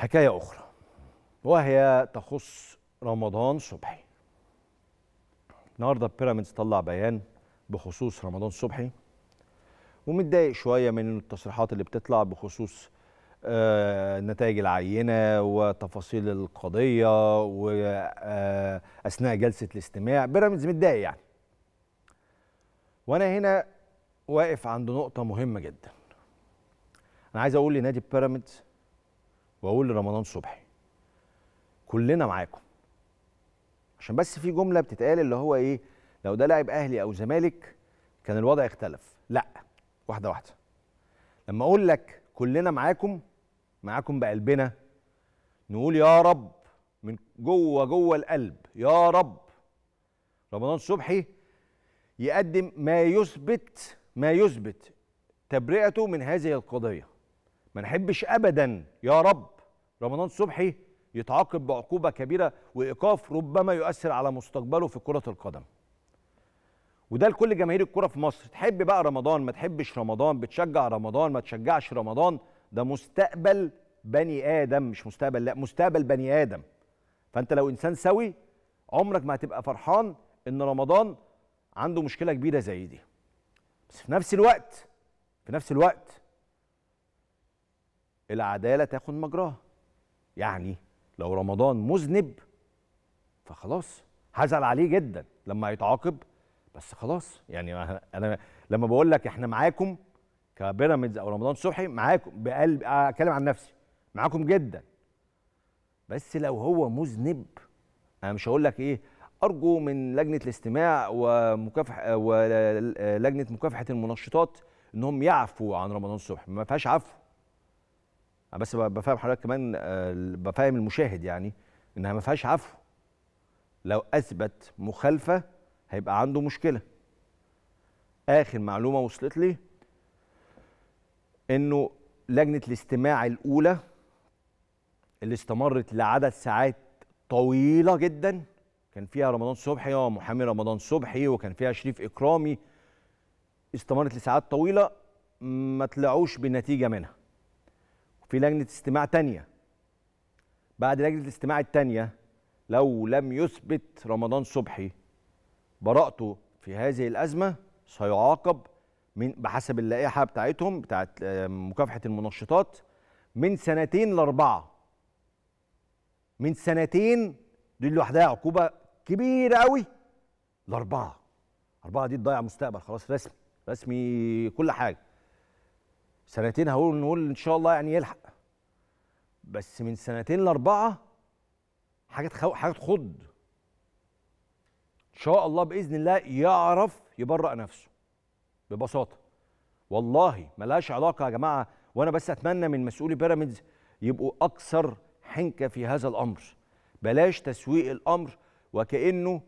حكاية أخرى وهي تخص رمضان صبحي النهارده بيراميدز طلع بيان بخصوص رمضان صبحي ومتضايق شويه من التصريحات اللي بتطلع بخصوص آه، نتائج العينه وتفاصيل القضيه واثناء آه، جلسه الاستماع بيراميدز متضايق يعني وانا هنا واقف عند نقطه مهمه جدا انا عايز اقول لنادي بيراميدز واقول لرمضان صبحي كلنا معاكم عشان بس في جمله بتتقال اللي هو ايه لو ده لاعب اهلي او زمالك كان الوضع اختلف لا واحده واحده لما اقول لك كلنا معاكم معاكم بقلبنا نقول يا رب من جوه جوه القلب يا رب رمضان صبحي يقدم ما يثبت ما يثبت تبرئته من هذه القضيه ما نحبش ابدا يا رب رمضان صبحي يتعاقب بعقوبه كبيره وايقاف ربما يؤثر على مستقبله في كره القدم وده لكل جماهير الكره في مصر تحب بقى رمضان ما تحبش رمضان بتشجع رمضان ما تشجعش رمضان ده مستقبل بني ادم مش مستقبل لا مستقبل بني ادم فانت لو انسان سوي عمرك ما هتبقى فرحان ان رمضان عنده مشكله كبيره زي دي بس في نفس الوقت في نفس الوقت العداله تاخد مجراها يعني لو رمضان مذنب فخلاص هزعل عليه جدا لما يتعاقب بس خلاص يعني انا لما بقول لك احنا معاكم كبيراميدز او رمضان صبحي معاكم بقلب اتكلم عن نفسي معاكم جدا بس لو هو مذنب انا مش هقول لك ايه ارجو من لجنه الاستماع ومكافحه ولجنه مكافحه المنشطات انهم يعفوا عن رمضان صبحي ما فيهاش عفو آه، بس بفهم حضرتك كمان آه، بفهم المشاهد يعني انها ما فيهاش عفو لو اثبت مخالفه هيبقى عنده مشكله اخر معلومه وصلت لي انه لجنه الاستماع الاولى اللي استمرت لعدد ساعات طويله جدا كان فيها رمضان صبحي ومحامي آه، رمضان صبحي وكان فيها شريف اكرامي استمرت لساعات طويله ما طلعوش بنتيجه منها في لجنه استماع تانية بعد لجنه الاستماع التانية لو لم يثبت رمضان صبحي براءته في هذه الازمه سيعاقب من بحسب اللائحه بتاعتهم بتاعت آه، مكافحه المنشطات من سنتين لاربعه من سنتين دي لوحدها عقوبه كبيره قوي لاربعه اربعه دي تضيع مستقبل خلاص رسمي رسمي كل حاجه سنتين هقول نقول ان شاء الله يعني يلحق بس من سنتين لاربعه حاجه تخو... حاجه تخض ان شاء الله باذن الله يعرف يبرأ نفسه ببساطه والله ملهاش علاقه يا جماعه وانا بس اتمنى من مسؤولي بيراميدز يبقوا اكثر حنكه في هذا الامر بلاش تسويق الامر وكانه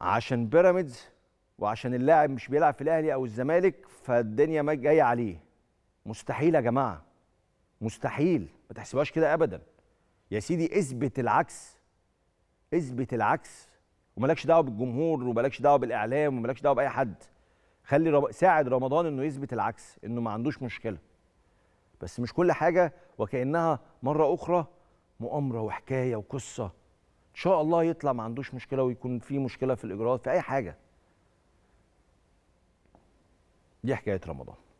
عشان بيراميدز وعشان اللاعب مش بيلعب في الاهلي او الزمالك فالدنيا ما جايه عليه مستحيل يا جماعه مستحيل ما تحسبهاش كده ابدا يا سيدي اثبت العكس اثبت العكس ومالكش دعوه بالجمهور ومالكش دعوه بالاعلام ومالكش دعوه باي حد خلي رب... ساعد رمضان انه يثبت العكس انه ما عندوش مشكله بس مش كل حاجه وكانها مره اخرى مؤامره وحكايه وقصه ان شاء الله يطلع ما عندوش مشكله ويكون في مشكله في الاجراءات في اي حاجه دي حكايه رمضان